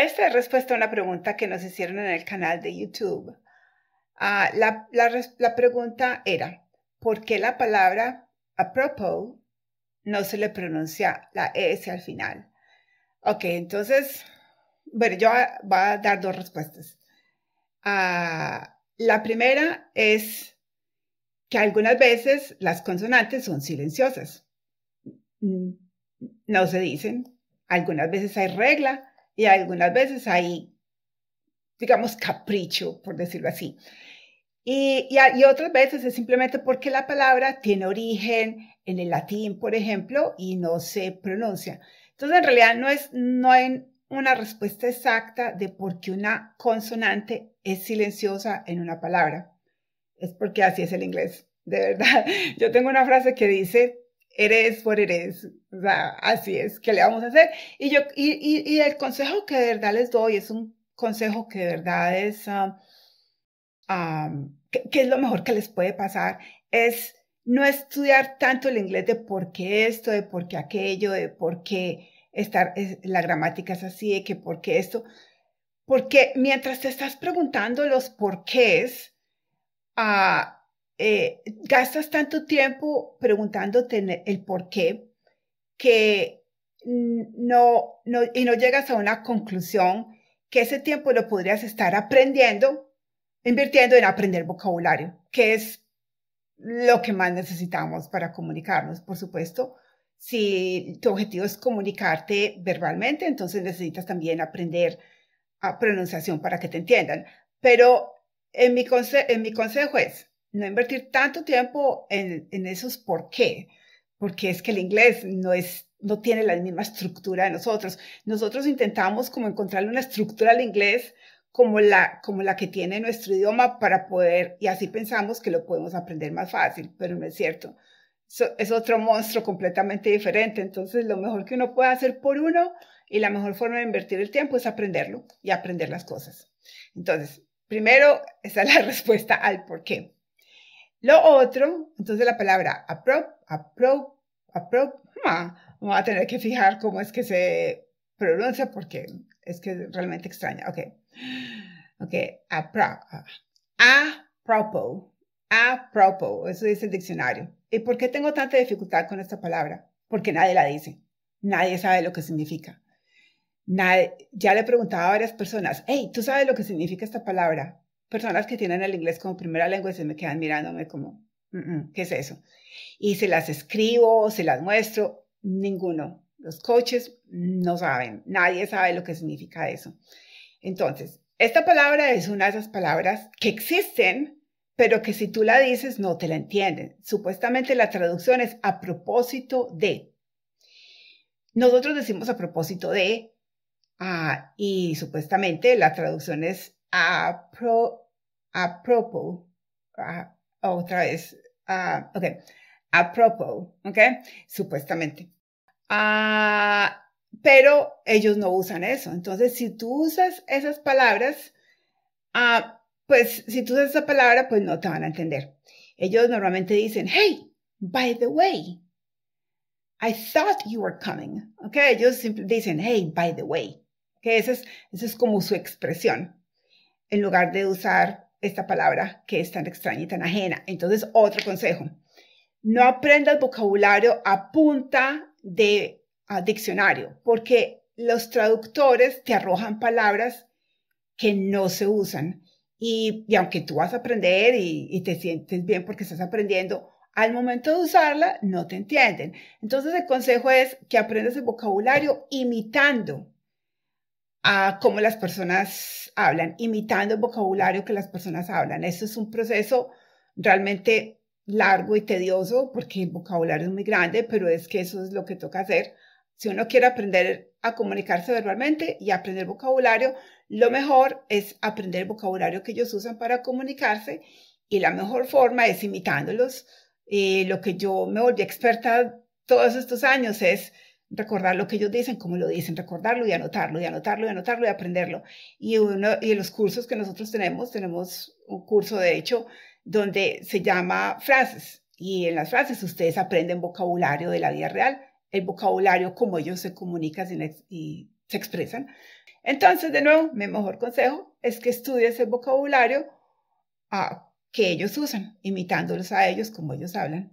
Esta es respuesta a una pregunta que nos hicieron en el canal de YouTube. Ah, la, pregunta era, ¿por qué la palabra apropos no se le pronuncia la S al final? Ok, entonces, bueno, yo voy a dar dos respuestas. Ah, la primera es que algunas veces las consonantes son silenciosas. Mm, no se dicen. Algunas veces hay regla y algunas veces hay, digamos, capricho, por decirlo así. Y, y, otras veces es simplemente porque la palabra tiene origen en el latín, por ejemplo, y no se pronuncia. Entonces, en realidad no, es, no hay una respuesta exacta de por qué una consonante es silenciosa en una palabra. Es porque así es el inglés, de verdad. Yo tengo una frase que dice, eres por eres. así es, ¿qué le vamos a hacer? Y, yo, y, y, el consejo que de verdad les doy es un consejo que de verdad es, um, um, que, es lo mejor que les puede pasar, es no estudiar tanto el inglés de por qué esto, de por qué aquello, de por qué estar, la gramática es así, de que por qué esto. Porque mientras te estás preguntando los porqués, uh, ah, eh, gastas tanto tiempo preguntándote el por qué que no, no, y no llegas a una conclusión que ese tiempo lo podrías estar aprendiendo, invirtiendo en aprender vocabulario, que es lo que más necesitamos para comunicarnos, por supuesto. Si tu objetivo es comunicarte verbalmente, entonces necesitas también aprender a pronunciación para que te entiendan. Pero en mi, en mi consejo es, no invertir tanto tiempo en, esos por qué, porque es que el inglés no es no tiene la misma estructura de nosotros. Nosotros intentamos como encontrarle una estructura al inglés como la, como la que tiene nuestro idioma para poder, y así pensamos que lo podemos aprender más fácil, pero no es cierto. es otro monstruo completamente diferente. Entonces, lo mejor que uno puede hacer por uno y la mejor forma de invertir el tiempo es aprenderlo y aprender las cosas. Entonces, primero, esa es la respuesta al por qué. Lo otro, entonces la palabra apro, apro, apro, ah, vamos a tener que fijar cómo es que se pronuncia porque es que realmente extraña. Ok. Ok. Apro, a Eso dice el diccionario. ¿Y por qué tengo tanta dificultad con esta palabra? Porque nadie la dice. Nadie sabe lo que significa. ya le he preguntado a varias personas, hey, ¿tú sabes lo que significa esta palabra? personas que tienen el inglés como primera lengua se me quedan mirándome como, mm, mm, ¿qué es eso? Y se las escribo, se las muestro, ninguno. Los coches no saben, nadie sabe lo que significa eso. Entonces, esta palabra es una de esas palabras que existen, pero que si tú la dices no te la entienden. Supuestamente la traducción es a propósito de. Nosotros decimos a propósito de, ah, y supuestamente la traducción es apro, apropos, otra vez, uh, ok, apropos, ok, supuestamente. Ah, pero ellos no usan eso. Entonces, si tú usas esas palabras, ah, pues si tú usas esa palabra, pues no te van a entender. Ellos normalmente dicen, hey, by the way, I thought you were coming. okay. ellos dicen, hey, by the way. Que es como su expresión en lugar de usar esta palabra que es tan extraña y tan ajena. Entonces, otro consejo, no aprenda el vocabulario a punta de ah, diccionario, porque los traductores te arrojan palabras que no se usan. Y, aunque tú vas a aprender y, y te sientes bien porque estás aprendiendo, al momento de usarla no te entienden. Entonces el consejo es que aprendas el vocabulario imitando a cómo las personas hablan, imitando el vocabulario que las personas hablan. Esto es un proceso realmente largo y tedioso porque el vocabulario es muy grande, pero es que eso es lo que toca hacer. Si uno quiere aprender a comunicarse verbalmente y aprender vocabulario, lo mejor es aprender el vocabulario que ellos usan para comunicarse y la mejor forma es imitándolos. Eh, lo que yo me volví experta todos estos años es recordar lo que ellos dicen, como lo dicen, recordarlo y anotarlo, y anotarlo, y anotarlo, y aprenderlo. Y, uno, y los cursos que nosotros tenemos, tenemos un curso, de hecho, donde se llama frases. Y en las frases ustedes aprenden vocabulario de la vida real, el vocabulario como ellos se comunican y se expresan. Entonces, de nuevo, mi mejor consejo es que estudies ese vocabulario ah, que ellos usan, imitándolos a ellos como ellos hablan.